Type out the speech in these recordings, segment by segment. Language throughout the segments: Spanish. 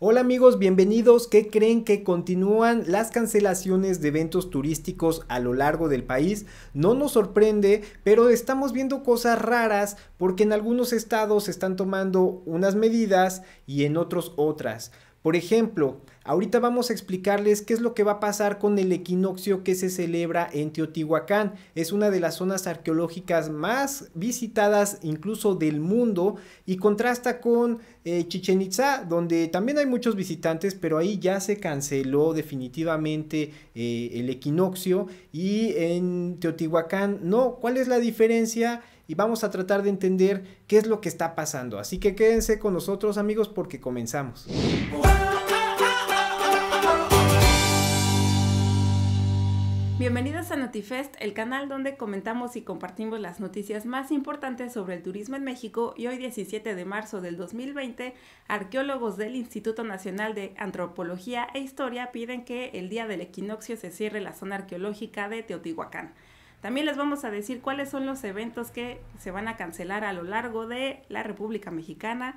Hola amigos, bienvenidos. ¿Qué creen que continúan las cancelaciones de eventos turísticos a lo largo del país? No nos sorprende, pero estamos viendo cosas raras porque en algunos estados se están tomando unas medidas y en otros otras. Por ejemplo, ahorita vamos a explicarles qué es lo que va a pasar con el equinoccio que se celebra en Teotihuacán. Es una de las zonas arqueológicas más visitadas incluso del mundo y contrasta con eh, Chichen Itza, donde también hay muchos visitantes, pero ahí ya se canceló definitivamente eh, el equinoccio y en Teotihuacán no. ¿Cuál es la diferencia? y vamos a tratar de entender qué es lo que está pasando. Así que quédense con nosotros amigos porque comenzamos. Bienvenidos a NotiFest, el canal donde comentamos y compartimos las noticias más importantes sobre el turismo en México y hoy 17 de marzo del 2020, arqueólogos del Instituto Nacional de Antropología e Historia piden que el día del equinoccio se cierre la zona arqueológica de Teotihuacán. También les vamos a decir cuáles son los eventos que se van a cancelar a lo largo de la República Mexicana.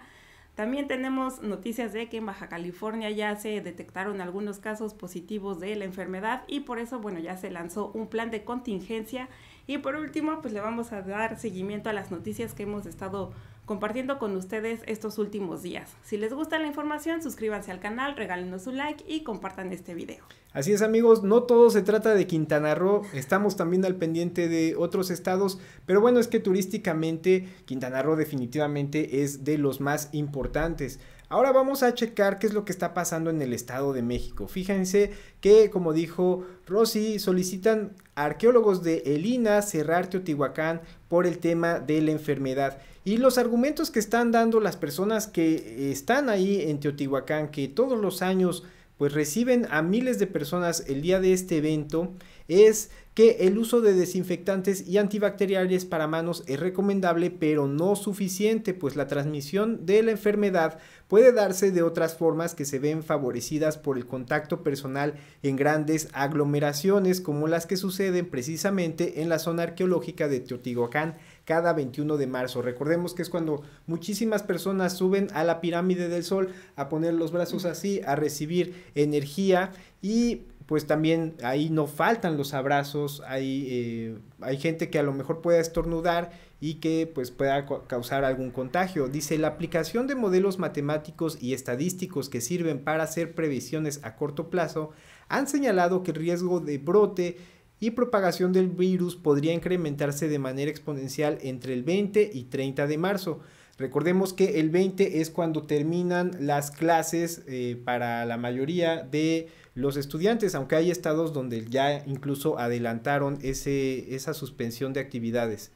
También tenemos noticias de que en Baja California ya se detectaron algunos casos positivos de la enfermedad y por eso, bueno, ya se lanzó un plan de contingencia y por último, pues le vamos a dar seguimiento a las noticias que hemos estado compartiendo con ustedes estos últimos días. Si les gusta la información, suscríbanse al canal, regálenos su like y compartan este video. Así es amigos, no todo se trata de Quintana Roo, estamos también al pendiente de otros estados, pero bueno, es que turísticamente Quintana Roo definitivamente es de los más importantes. Ahora vamos a checar qué es lo que está pasando en el Estado de México. Fíjense que, como dijo Rosy, solicitan arqueólogos de Elina cerrar Teotihuacán por el tema de la enfermedad. Y los argumentos que están dando las personas que están ahí en Teotihuacán, que todos los años pues reciben a miles de personas el día de este evento, es que el uso de desinfectantes y antibacteriales para manos es recomendable pero no suficiente, pues la transmisión de la enfermedad puede darse de otras formas que se ven favorecidas por el contacto personal en grandes aglomeraciones como las que suceden precisamente en la zona arqueológica de Teotihuacán cada 21 de marzo. Recordemos que es cuando muchísimas personas suben a la pirámide del sol a poner los brazos así, a recibir energía y pues también ahí no faltan los abrazos, hay, eh, hay gente que a lo mejor pueda estornudar y que pues pueda causar algún contagio. Dice, la aplicación de modelos matemáticos y estadísticos que sirven para hacer previsiones a corto plazo han señalado que el riesgo de brote y propagación del virus podría incrementarse de manera exponencial entre el 20 y 30 de marzo. Recordemos que el 20 es cuando terminan las clases eh, para la mayoría de los estudiantes, aunque hay estados donde ya incluso adelantaron ese, esa suspensión de actividades.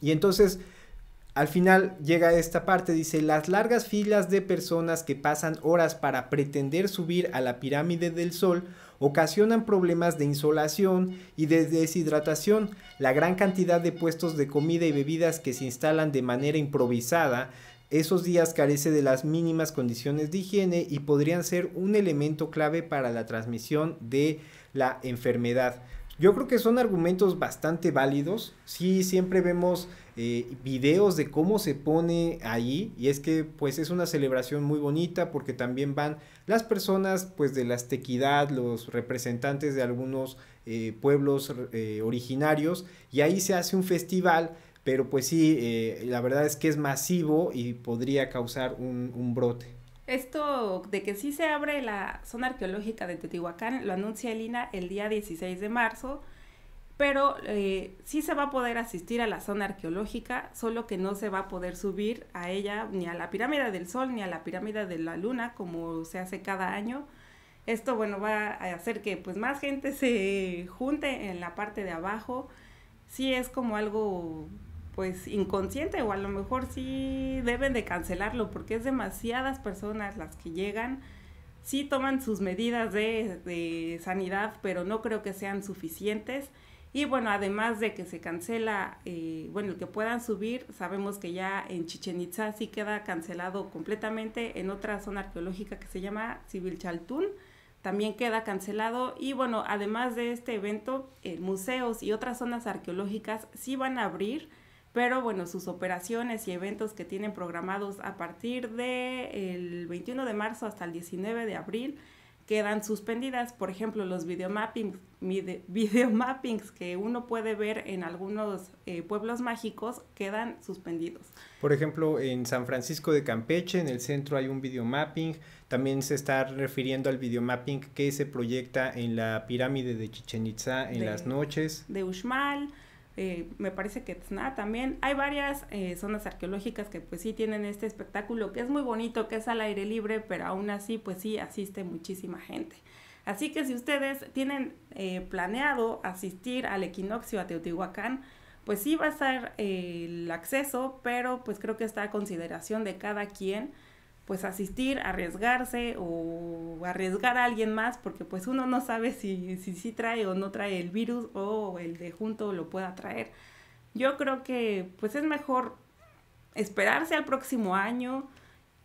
Y entonces al final llega esta parte, dice, las largas filas de personas que pasan horas para pretender subir a la pirámide del sol ocasionan problemas de insolación y de deshidratación. La gran cantidad de puestos de comida y bebidas que se instalan de manera improvisada esos días carece de las mínimas condiciones de higiene y podrían ser un elemento clave para la transmisión de la enfermedad. Yo creo que son argumentos bastante válidos. si siempre vemos eh, videos de cómo se pone ahí y es que pues es una celebración muy bonita porque también van las personas pues de la aztequidad, los representantes de algunos eh, pueblos eh, originarios y ahí se hace un festival pero pues sí, la verdad es que es masivo y podría causar un, un brote. Esto de que sí se abre la zona arqueológica de Teotihuacán lo anuncia el el día 16 de marzo pero eh, sí se va a poder asistir a la zona arqueológica, solo que no se va a poder subir a ella ni a la pirámide del Sol ni a la pirámide de la Luna como se hace cada año. Esto bueno va a hacer que pues, más gente se junte en la parte de abajo. Sí es como algo pues inconsciente o a lo mejor sí deben de cancelarlo porque es demasiadas personas las que llegan. Sí toman sus medidas de sanidad, pero no creo que sean suficientes. Y bueno, además de que se cancela, eh, bueno, el que puedan subir, sabemos que ya en Chichen Itza sí queda cancelado completamente, en otra zona arqueológica que se llama Civil Chaltún, también queda cancelado. Y bueno, además de este evento, eh, museos y otras zonas arqueológicas sí van a abrir, pero bueno, sus operaciones y eventos que tienen programados a partir del el 21 de marzo hasta el 19 de abril quedan suspendidas. Por ejemplo, los videomappings, videomappings que uno puede ver en algunos eh, pueblos mágicos quedan suspendidos. Por ejemplo, en San Francisco de Campeche, en el centro hay un videomapping. También se está refiriendo al videomapping que se proyecta en la pirámide de Chichen Itza en las noches. De Uxmal. Eh, me parece que también. Hay varias eh, zonas arqueológicas que pues sí tienen este espectáculo que es muy bonito, que es al aire libre, pero aún así pues sí asiste muchísima gente. Así que si ustedes tienen eh, planeado asistir al equinoccio a Teotihuacán, pues sí va a estar el acceso, pero pues creo que está a consideración de cada quien pues asistir, arriesgarse o arriesgar a alguien más, porque pues uno no sabe si sí si, trae o no trae el virus o el de junto lo pueda traer. Yo creo que pues es mejor esperarse al próximo año.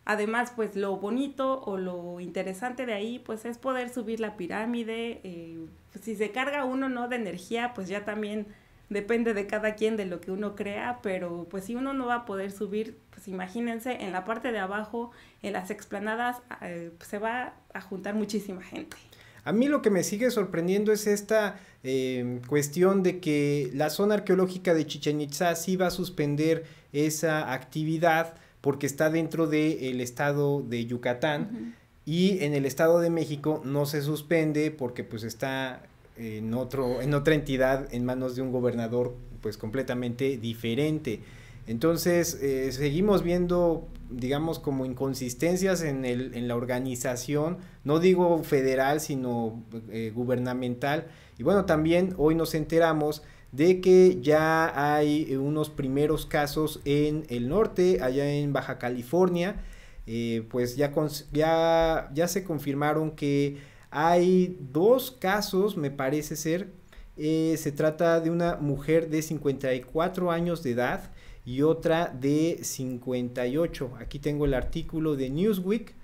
Además, pues lo bonito o lo interesante de ahí, pues es poder subir la pirámide. Eh, si se carga uno, ¿no? De energía, pues ya también depende de cada quien de lo que uno crea, pero pues si uno no va a poder subir, pues imagínense, en la parte de abajo, en las explanadas, eh, pues, se va a juntar muchísima gente. A mí lo que me sigue sorprendiendo es esta eh, cuestión de que la zona arqueológica de Chichen Itza sí va a suspender esa actividad porque está dentro del estado de Yucatán. Y en el Estado de México no se suspende porque pues está en, otro, en otra entidad en manos de un gobernador pues completamente diferente. Entonces, eh, seguimos viendo, digamos, como inconsistencias en, el, en la organización, no digo federal, sino eh, gubernamental. Y bueno, también hoy nos enteramos de que ya hay unos primeros casos en el norte, allá en Baja California, eh, pues ya, ya, ya se confirmaron que hay dos casos, me parece ser. Eh, se trata de una mujer de 54 años de edad y otra de 58. Aquí tengo el artículo de Newsweek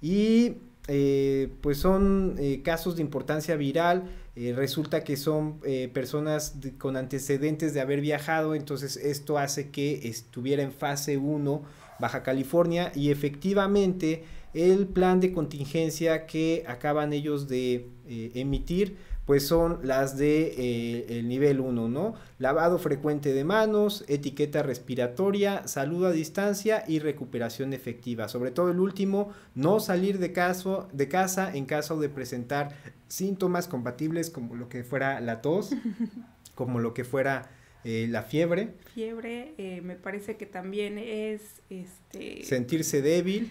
y eh, pues son eh, casos de importancia viral. resulta que son personas con antecedentes de haber viajado, entonces esto hace que estuviera en fase 1 Baja California y efectivamente el plan de contingencia que acaban ellos de eh, emitir pues son las de eh, el nivel 1, ¿no? Lavado frecuente de manos, etiqueta respiratoria, salud a distancia y recuperación efectiva. Sobre todo el último, no salir de, caso, de casa en caso de presentar síntomas compatibles como lo que fuera la tos, como lo que fuera eh, la fiebre. Fiebre, eh, me parece que también es... Este, Sentirse débil.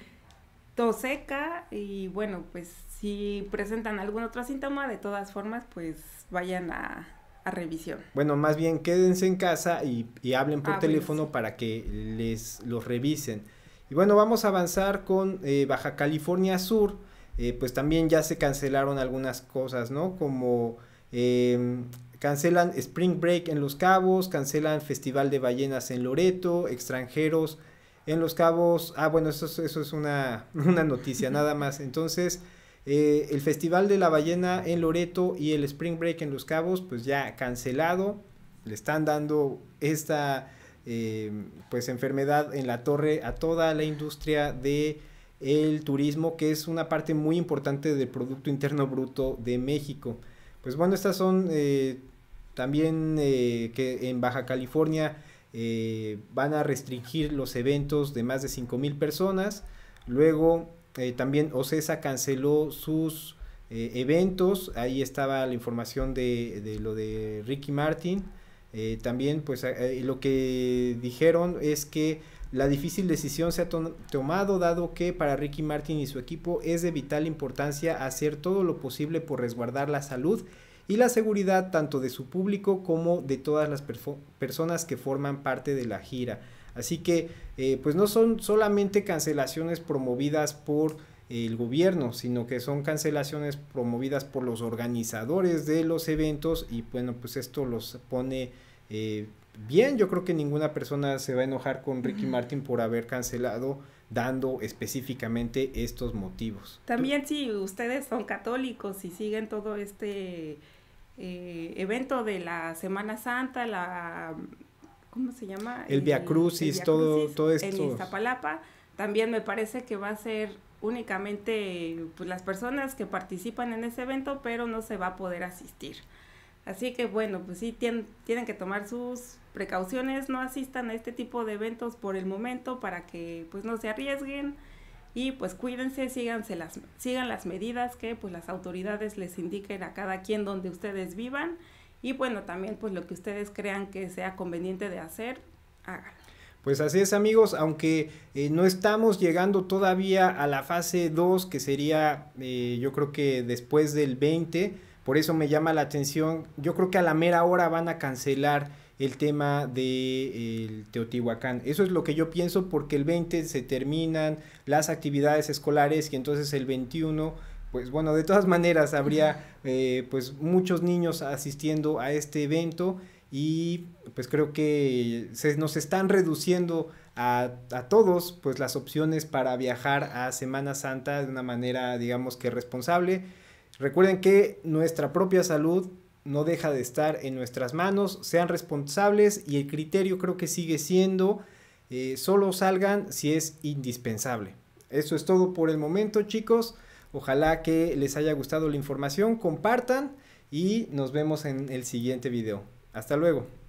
Tos seca y bueno, pues si presentan algún otro síntoma, de todas formas, pues vayan a, revisión. Bueno, más bien quédense en casa y, hablen por ah, teléfono para que les los revisen. Y bueno, vamos a avanzar con eh, Baja California Sur. pues también ya se cancelaron algunas cosas, ¿no? Como em, Cancelan Spring Break en Los Cabos, cancelan Festival de Ballenas en Loreto, extranjeros en Los Cabos. Ah, bueno, eso, es una, una noticia nada más. Entonces, eh, el Festival de la Ballena en Loreto y el Spring Break en Los Cabos, pues ya cancelado. Le están dando esta eh, pues enfermedad en la torre a toda la industria de el turismo, que es una parte muy importante del Producto Interno Bruto de México. Pues bueno, estas son eh, también eh, que en Baja California eh, van a restringir los eventos de más de 5.000 personas. Luego eh, también OCESA canceló sus eventos. Ahí estaba la información de, lo de Ricky Martin. también pues lo que dijeron es que la difícil decisión se ha tomado dado que para Ricky Martin y su equipo es de vital importancia hacer todo lo posible por resguardar la salud y la seguridad tanto de su público como de todas las personas que forman parte de la gira. Así que eh, pues no son solamente cancelaciones promovidas por el gobierno, sino que son cancelaciones promovidas por los organizadores de los eventos y bueno, pues esto los pone eh, bien. Yo creo que ninguna persona se va a enojar con Ricky Martin por haber cancelado dando específicamente estos motivos. También si ustedes son católicos y siguen todo este eh, evento de la Semana Santa, la ¿cómo se llama? El, Via Crucis, todo, todo esto. En Iztapalapa. También me parece que va a ser únicamente pues, las personas que participan en ese evento, pero no se va a poder asistir. Así que bueno, pues sí, tienen, tienen que tomar sus precauciones, no asistan a este tipo de eventos por el momento para que pues no se arriesguen y pues cuídense, síganse las, sigan las medidas que pues las autoridades les indiquen a cada quien donde ustedes vivan y bueno, también pues lo que ustedes crean que sea conveniente de hacer, háganlo. Pues así es amigos, aunque eh, no estamos llegando todavía a la fase 2 que sería eh, yo creo que después del 20, por eso me llama la atención, yo creo que a la mera hora van a cancelar el tema de, Teotihuacán. Eso es lo que yo pienso porque el 20 se terminan las actividades escolares y entonces el 21 pues bueno, de todas maneras habría eh, pues muchos niños asistiendo a este evento y pues creo que se nos están reduciendo a, a, todos pues las opciones para viajar a Semana Santa de una manera digamos que responsable. Recuerden que nuestra propia salud no deja de estar en nuestras manos, sean responsables y el criterio creo que sigue siendo eh, solo salgan si es indispensable. Eso es todo por el momento chicos, ojalá que les haya gustado la información, compartan y nos vemos en el siguiente video. Hasta luego.